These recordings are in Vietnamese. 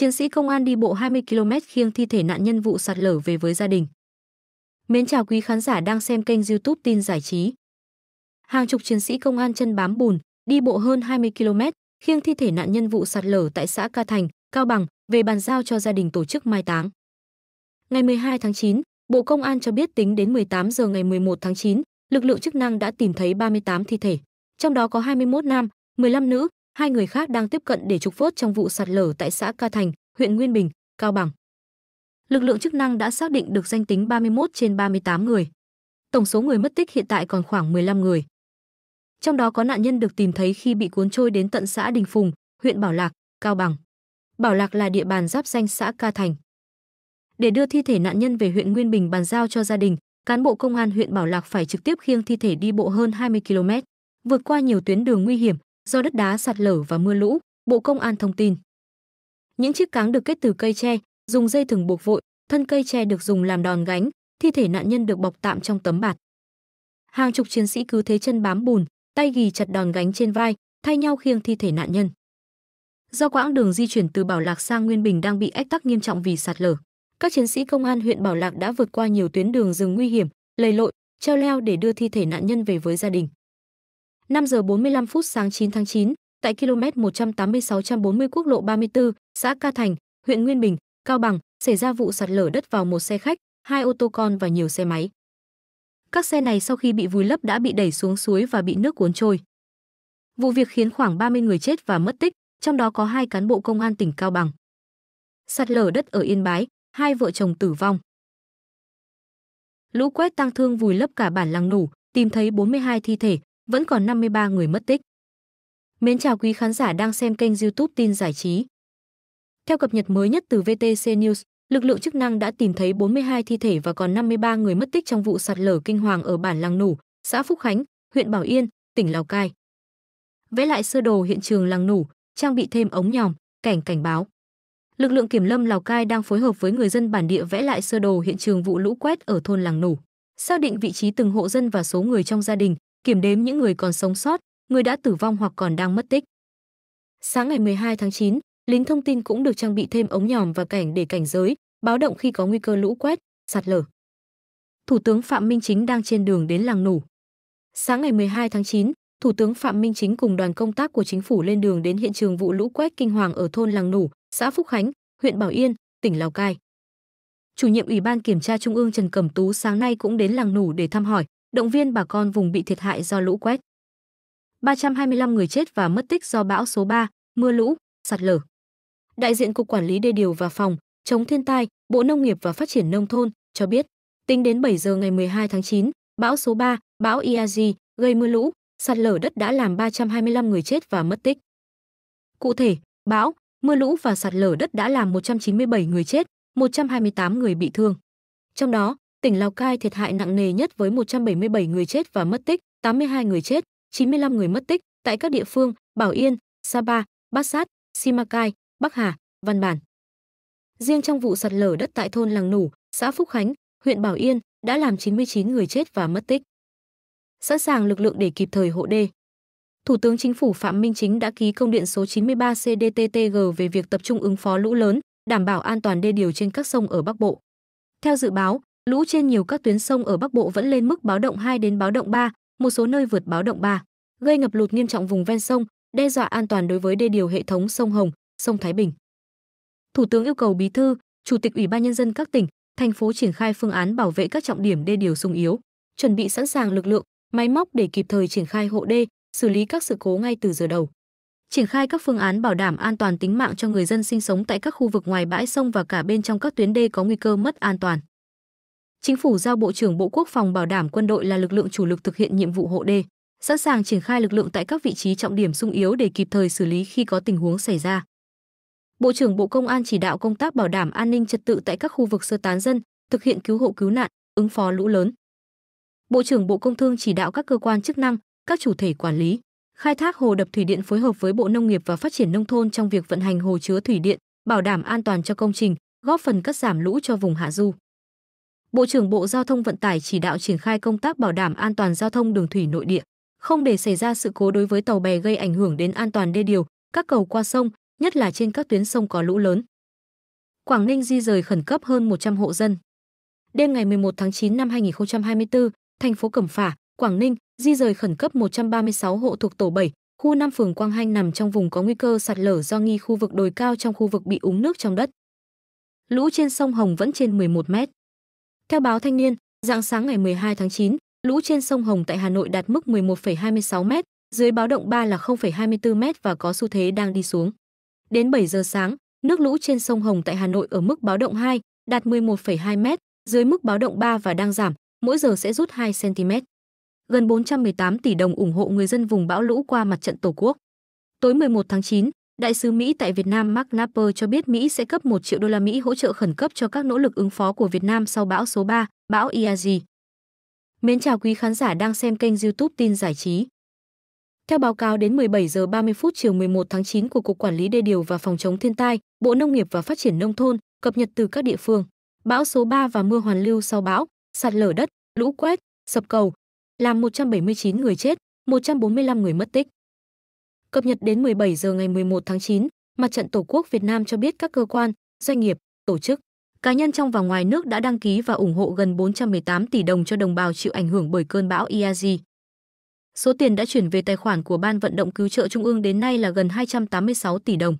Chiến sĩ công an đi bộ 20 km khiêng thi thể nạn nhân vụ sạt lở về với gia đình. Mến chào quý khán giả đang xem kênh YouTube tin giải trí. Hàng chục chiến sĩ công an chân bám bùn, đi bộ hơn 20 km, khiêng thi thể nạn nhân vụ sạt lở tại xã Ca Thành, Cao Bằng về bàn giao cho gia đình tổ chức mai táng. Ngày 12 tháng 9, Bộ Công an cho biết tính đến 18 giờ ngày 11 tháng 9, lực lượng chức năng đã tìm thấy 38 thi thể, trong đó có 21 nam, 15 nữ, hai người khác đang tiếp cận để trục vớt trong vụ sạt lở tại xã Ca Thành, huyện Nguyên Bình, Cao Bằng. Lực lượng chức năng đã xác định được danh tính 31 trên 38 người. Tổng số người mất tích hiện tại còn khoảng 15 người. Trong đó có nạn nhân được tìm thấy khi bị cuốn trôi đến tận xã Đình Phùng, huyện Bảo Lạc, Cao Bằng. Bảo Lạc là địa bàn giáp danh xã Ca Thành. Để đưa thi thể nạn nhân về huyện Nguyên Bình bàn giao cho gia đình, cán bộ công an huyện Bảo Lạc phải trực tiếp khiêng thi thể đi bộ hơn 20 km, vượt qua nhiều tuyến đường nguy hiểm, do đất đá sạt lở và mưa lũ, Bộ Công an thông tin. Những chiếc cáng được kết từ cây tre, dùng dây thừng buộc vội, thân cây tre được dùng làm đòn gánh, thi thể nạn nhân được bọc tạm trong tấm bạt. Hàng chục chiến sĩ cứ thế chân bám bùn, tay ghì chặt đòn gánh trên vai, thay nhau khiêng thi thể nạn nhân. Do quãng đường di chuyển từ Bảo Lạc sang Nguyên Bình đang bị ách tắc nghiêm trọng vì sạt lở, các chiến sĩ công an huyện Bảo Lạc đã vượt qua nhiều tuyến đường rừng nguy hiểm, lầy lội, treo leo để đưa thi thể nạn nhân về với gia đình. 5 giờ 45 phút sáng 9 tháng 9, tại km 180-640 quốc lộ 34, xã Ca Thành, huyện Nguyên Bình, Cao Bằng, xảy ra vụ sạt lở đất vào một xe khách, hai ô tô con và nhiều xe máy. Các xe này sau khi bị vùi lấp đã bị đẩy xuống suối và bị nước cuốn trôi. Vụ việc khiến khoảng 30 người chết và mất tích, trong đó có hai cán bộ công an tỉnh Cao Bằng. Sạt lở đất ở Yên Bái, hai vợ chồng tử vong. Lũ quét tăng thương vùi lấp cả bản làng nủ, tìm thấy 42 thi thể, vẫn còn 53 người mất tích. Mến chào quý khán giả đang xem kênh YouTube tin giải trí. Theo cập nhật mới nhất từ VTC News, lực lượng chức năng đã tìm thấy 42 thi thể và còn 53 người mất tích trong vụ sạt lở kinh hoàng ở bản Làng Nủ, xã Phúc Khánh, huyện Bảo Yên, tỉnh Lào Cai. Vẽ lại sơ đồ hiện trường Làng Nủ, trang bị thêm ống nhòm, cảnh cảnh báo. Lực lượng kiểm lâm Lào Cai đang phối hợp với người dân bản địa vẽ lại sơ đồ hiện trường vụ lũ quét ở thôn Làng Nủ, xác định vị trí từng hộ dân và số người trong gia đình, kiểm đếm những người còn sống sót, người đã tử vong hoặc còn đang mất tích. Sáng ngày 12 tháng 9, lính thông tin cũng được trang bị thêm ống nhòm và cảnh để cảnh giới, báo động khi có nguy cơ lũ quét, sạt lở. Thủ tướng Phạm Minh Chính đang trên đường đến làng nổ. Sáng ngày 12 tháng 9, Thủ tướng Phạm Minh Chính cùng đoàn công tác của chính phủ lên đường đến hiện trường vụ lũ quét kinh hoàng ở thôn Làng Nủ, xã Phúc Khánh, huyện Bảo Yên, tỉnh Lào Cai. Chủ nhiệm Ủy ban Kiểm tra Trung ương Trần Cẩm Tú sáng nay cũng đến Làng Nủ để thăm hỏi, động viên bà con vùng bị thiệt hại do lũ quét. 325 người chết và mất tích do bão số 3, mưa lũ, sạt lở. Đại diện Cục Quản lý Đê điều và Phòng chống thiên tai, Bộ Nông nghiệp và Phát triển Nông thôn cho biết, tính đến 7 giờ ngày 12 tháng 9, bão số 3, bão Iaji, gây mưa lũ, sạt lở đất đã làm 325 người chết và mất tích. Cụ thể, bão, mưa lũ và sạt lở đất đã làm 197 người chết, 128 người bị thương. Trong đó, tỉnh Lào Cai thiệt hại nặng nề nhất với 177 người chết và mất tích, 82 người chết, 95 người mất tích tại các địa phương Bảo Yên, Sapa, Bát Sát, Simacai, Bắc Hà, Văn Bản. Riêng trong vụ sạt lở đất tại thôn Làng Nủ, xã Phúc Khánh, huyện Bảo Yên đã làm 99 người chết và mất tích. Sẵn sàng lực lượng để kịp thời hộ đê. Thủ tướng Chính phủ Phạm Minh Chính đã ký công điện số 93 CDTTG về việc tập trung ứng phó lũ lớn, đảm bảo an toàn đê điều trên các sông ở Bắc Bộ. Theo dự báo, Lũ trên nhiều các tuyến sông ở Bắc Bộ vẫn lên mức báo động 2 đến báo động 3, một số nơi vượt báo động 3, gây ngập lụt nghiêm trọng vùng ven sông, đe dọa an toàn đối với đê điều hệ thống sông Hồng, sông Thái Bình. Thủ tướng yêu cầu Bí thư, Chủ tịch Ủy ban nhân dân các tỉnh, thành phố triển khai phương án bảo vệ các trọng điểm đê điều sung yếu, chuẩn bị sẵn sàng lực lượng, máy móc để kịp thời triển khai hộ đê, xử lý các sự cố ngay từ giờ đầu. Triển khai các phương án bảo đảm an toàn tính mạng cho người dân sinh sống tại các khu vực ngoài bãi sông và cả bên trong các tuyến đê có nguy cơ mất an toàn. Chính phủ giao Bộ trưởng Bộ Quốc phòng bảo đảm quân đội là lực lượng chủ lực thực hiện nhiệm vụ hộ đê, sẵn sàng triển khai lực lượng tại các vị trí trọng điểm sung yếu để kịp thời xử lý khi có tình huống xảy ra. Bộ trưởng Bộ Công an chỉ đạo công tác bảo đảm an ninh trật tự tại các khu vực sơ tán dân, thực hiện cứu hộ cứu nạn, ứng phó lũ lớn. Bộ trưởng Bộ Công Thương chỉ đạo các cơ quan chức năng, các chủ thể quản lý, khai thác hồ đập thủy điện phối hợp với Bộ Nông nghiệp và Phát triển nông thôn trong việc vận hành hồ chứa thủy điện, bảo đảm an toàn cho công trình, góp phần cắt giảm lũ cho vùng hạ du. Bộ trưởng Bộ Giao thông Vận tải chỉ đạo triển khai công tác bảo đảm an toàn giao thông đường thủy nội địa, không để xảy ra sự cố đối với tàu bè gây ảnh hưởng đến an toàn đê điều, các cầu qua sông, nhất là trên các tuyến sông có lũ lớn. Quảng Ninh di rời khẩn cấp hơn 100 hộ dân. Đêm ngày 11 tháng 9 năm 2024, thành phố Cẩm Phả, Quảng Ninh di rời khẩn cấp 136 hộ thuộc tổ 7, khu 5 phường Quang Hanh nằm trong vùng có nguy cơ sạt lở do nghi khu vực đồi cao trong khu vực bị úng nước trong đất. Lũ trên sông Hồng vẫn trên 11 mét. Theo báo Thanh niên, dạng sáng ngày 12 tháng 9, lũ trên sông Hồng tại Hà Nội đạt mức 11,26 m, dưới báo động 3 là 0,24 m và có xu thế đang đi xuống. Đến 7 giờ sáng, nước lũ trên sông Hồng tại Hà Nội ở mức báo động 2, đạt 11,2 m, dưới mức báo động 3 và đang giảm, mỗi giờ sẽ rút 2 cm. Gần 418 tỷ đồng ủng hộ người dân vùng bão lũ qua mặt trận Tổ quốc. Tối 11 tháng 9, Đại sứ Mỹ tại Việt Nam Mark Napper cho biết Mỹ sẽ cấp 1 triệu đô la Mỹ hỗ trợ khẩn cấp cho các nỗ lực ứng phó của Việt Nam sau bão số 3, bão Iagi. Mến chào quý khán giả đang xem kênh YouTube tin giải trí. Theo báo cáo đến 17 giờ 30 phút chiều 11 tháng 9 của Cục Quản lý Đê điều và Phòng chống thiên tai, Bộ Nông nghiệp và Phát triển nông thôn, cập nhật từ các địa phương. Bão số 3 và mưa hoàn lưu sau bão, sạt lở đất, lũ quét, sập cầu, làm 179 người chết, 145 người mất tích. Cập nhật đến 17 giờ ngày 11 tháng 9, Mặt trận Tổ quốc Việt Nam cho biết các cơ quan, doanh nghiệp, tổ chức, cá nhân trong và ngoài nước đã đăng ký và ủng hộ gần 418 tỷ đồng cho đồng bào chịu ảnh hưởng bởi cơn bão Iazi. Số tiền đã chuyển về tài khoản của Ban vận động cứu trợ Trung ương đến nay là gần 286 tỷ đồng.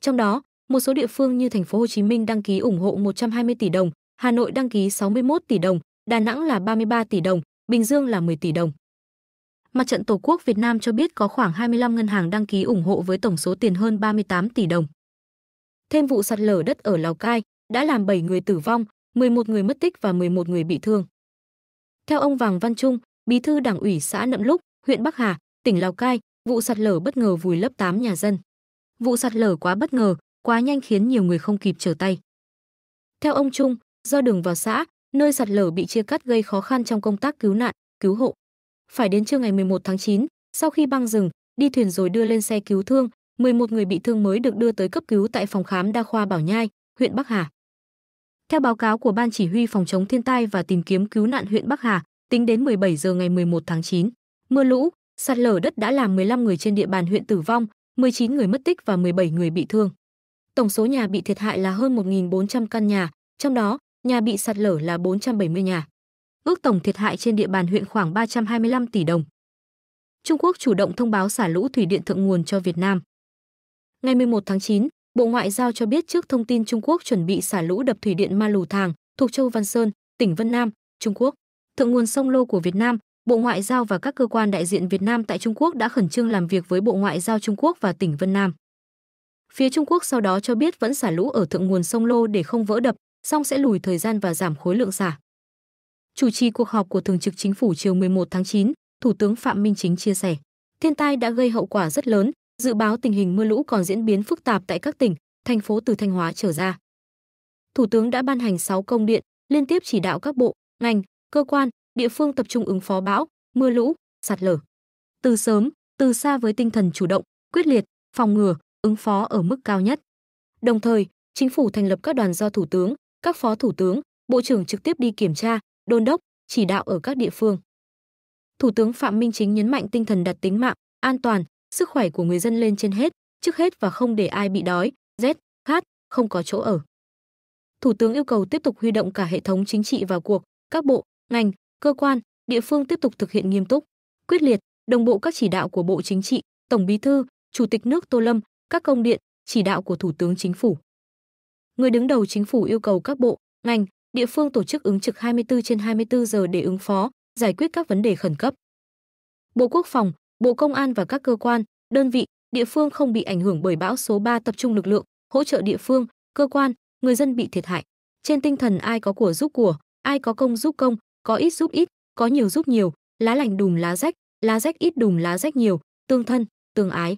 Trong đó, một số địa phương như thành phố Hồ Chí Minh đăng ký ủng hộ 120 tỷ đồng, Hà Nội đăng ký 61 tỷ đồng, Đà Nẵng là 33 tỷ đồng, Bình Dương là 10 tỷ đồng. Mặt trận Tổ quốc Việt Nam cho biết có khoảng 25 ngân hàng đăng ký ủng hộ với tổng số tiền hơn 38 tỷ đồng. Thêm vụ sạt lở đất ở Lào Cai đã làm 7 người tử vong, 11 người mất tích và 11 người bị thương. Theo ông Vàng Văn Trung, bí thư đảng ủy xã Nậm Lúc, huyện Bắc Hà, tỉnh Lào Cai, vụ sạt lở bất ngờ vùi lấp 8 nhà dân. Vụ sạt lở quá bất ngờ, quá nhanh khiến nhiều người không kịp trở tay. Theo ông Trung, do đường vào xã, nơi sạt lở bị chia cắt gây khó khăn trong công tác cứu nạn, cứu hộ. Phải đến trưa ngày 11 tháng 9, sau khi băng rừng, đi thuyền rồi đưa lên xe cứu thương, 11 người bị thương mới được đưa tới cấp cứu tại phòng khám đa khoa Bảo Nhai, huyện Bắc Hà. Theo báo cáo của Ban Chỉ huy Phòng chống thiên tai và tìm kiếm cứu nạn huyện Bắc Hà, tính đến 17 giờ ngày 11 tháng 9, mưa lũ, sạt lở đất đã làm 15 người trên địa bàn huyện tử vong, 19 người mất tích và 17 người bị thương. Tổng số nhà bị thiệt hại là hơn 1.400 căn nhà, trong đó nhà bị sạt lở là 470 nhà ước tổng thiệt hại trên địa bàn huyện khoảng 325 tỷ đồng. Trung Quốc chủ động thông báo xả lũ thủy điện thượng nguồn cho Việt Nam. Ngày 11 tháng 9, Bộ Ngoại giao cho biết trước thông tin Trung Quốc chuẩn bị xả lũ đập thủy điện Ma Lù Thàng thuộc châu Văn Sơn, tỉnh Vân Nam, Trung Quốc. Thượng nguồn sông Lô của Việt Nam, Bộ Ngoại giao và các cơ quan đại diện Việt Nam tại Trung Quốc đã khẩn trương làm việc với Bộ Ngoại giao Trung Quốc và tỉnh Vân Nam. Phía Trung Quốc sau đó cho biết vẫn xả lũ ở thượng nguồn sông Lô để không vỡ đập, song sẽ lùi thời gian và giảm khối lượng xả. Chủ trì cuộc họp của Thường trực Chính phủ chiều 11 tháng 9, Thủ tướng Phạm Minh Chính chia sẻ, thiên tai đã gây hậu quả rất lớn, dự báo tình hình mưa lũ còn diễn biến phức tạp tại các tỉnh, thành phố từ Thanh Hóa trở ra. Thủ tướng đã ban hành 6 công điện, liên tiếp chỉ đạo các bộ, ngành, cơ quan, địa phương tập trung ứng phó bão, mưa lũ, sạt lở. Từ sớm, từ xa với tinh thần chủ động, quyết liệt, phòng ngừa, ứng phó ở mức cao nhất. Đồng thời, chính phủ thành lập các đoàn do thủ tướng, các phó thủ tướng, bộ trưởng trực tiếp đi kiểm tra, đôn đốc, chỉ đạo ở các địa phương. Thủ tướng Phạm Minh Chính nhấn mạnh tinh thần đặt tính mạng, an toàn, sức khỏe của người dân lên trên hết, trước hết và không để ai bị đói, rét, khát, không có chỗ ở. Thủ tướng yêu cầu tiếp tục huy động cả hệ thống chính trị vào cuộc, các bộ, ngành, cơ quan, địa phương tiếp tục thực hiện nghiêm túc, quyết liệt, đồng bộ các chỉ đạo của Bộ Chính trị, Tổng Bí thư, Chủ tịch nước Tô Lâm, các công điện, chỉ đạo của Thủ tướng Chính phủ. Người đứng đầu chính phủ yêu cầu các bộ, ngành, địa phương tổ chức ứng trực 24 trên 24 giờ để ứng phó, giải quyết các vấn đề khẩn cấp. Bộ Quốc phòng, Bộ Công an và các cơ quan, đơn vị, địa phương không bị ảnh hưởng bởi bão số 3 tập trung lực lượng, hỗ trợ địa phương, cơ quan, người dân bị thiệt hại. Trên tinh thần ai có của giúp của, ai có công giúp công, có ít giúp ít, có nhiều giúp nhiều, lá lành đùm lá rách, lá rách ít đùm lá rách nhiều, tương thân, tương ái.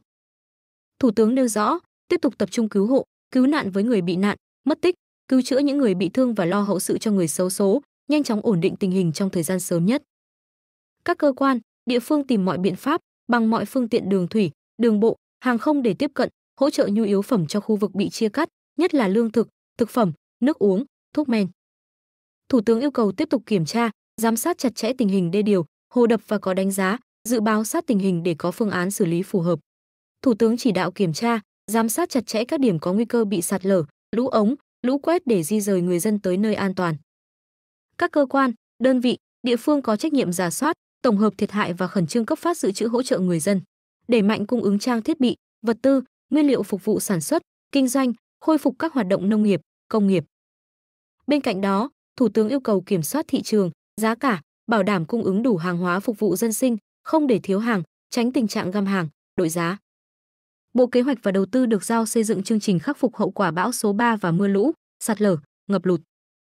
Thủ tướng nêu rõ, tiếp tục tập trung cứu hộ, cứu nạn với người bị nạn, mất tích, cứu chữa những người bị thương và lo hậu sự cho người xấu số, nhanh chóng ổn định tình hình trong thời gian sớm nhất. Các cơ quan, địa phương tìm mọi biện pháp bằng mọi phương tiện đường thủy, đường bộ, hàng không để tiếp cận, hỗ trợ nhu yếu phẩm cho khu vực bị chia cắt, nhất là lương thực, thực phẩm, nước uống, thuốc men. Thủ tướng yêu cầu tiếp tục kiểm tra, giám sát chặt chẽ tình hình đê điều, hồ đập và có đánh giá, dự báo sát tình hình để có phương án xử lý phù hợp. Thủ tướng chỉ đạo kiểm tra, giám sát chặt chẽ các điểm có nguy cơ bị sạt lở, lũ ống, lũ quét để di rời người dân tới nơi an toàn. Các cơ quan, đơn vị, địa phương có trách nhiệm giả soát, tổng hợp thiệt hại và khẩn trương cấp phát dự trữ hỗ trợ người dân, đẩy mạnh cung ứng trang thiết bị, vật tư, nguyên liệu phục vụ sản xuất, kinh doanh, khôi phục các hoạt động nông nghiệp, công nghiệp. Bên cạnh đó, Thủ tướng yêu cầu kiểm soát thị trường, giá cả, bảo đảm cung ứng đủ hàng hóa phục vụ dân sinh, không để thiếu hàng, tránh tình trạng găm hàng, đội giá. Bộ Kế hoạch và Đầu tư được giao xây dựng chương trình khắc phục hậu quả bão số 3 và mưa lũ, sạt lở, ngập lụt.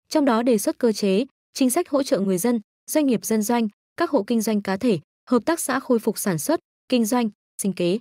Trong đó đề xuất cơ chế, chính sách hỗ trợ người dân, doanh nghiệp dân doanh, các hộ kinh doanh cá thể, hợp tác xã khôi phục sản xuất, kinh doanh, sinh kế.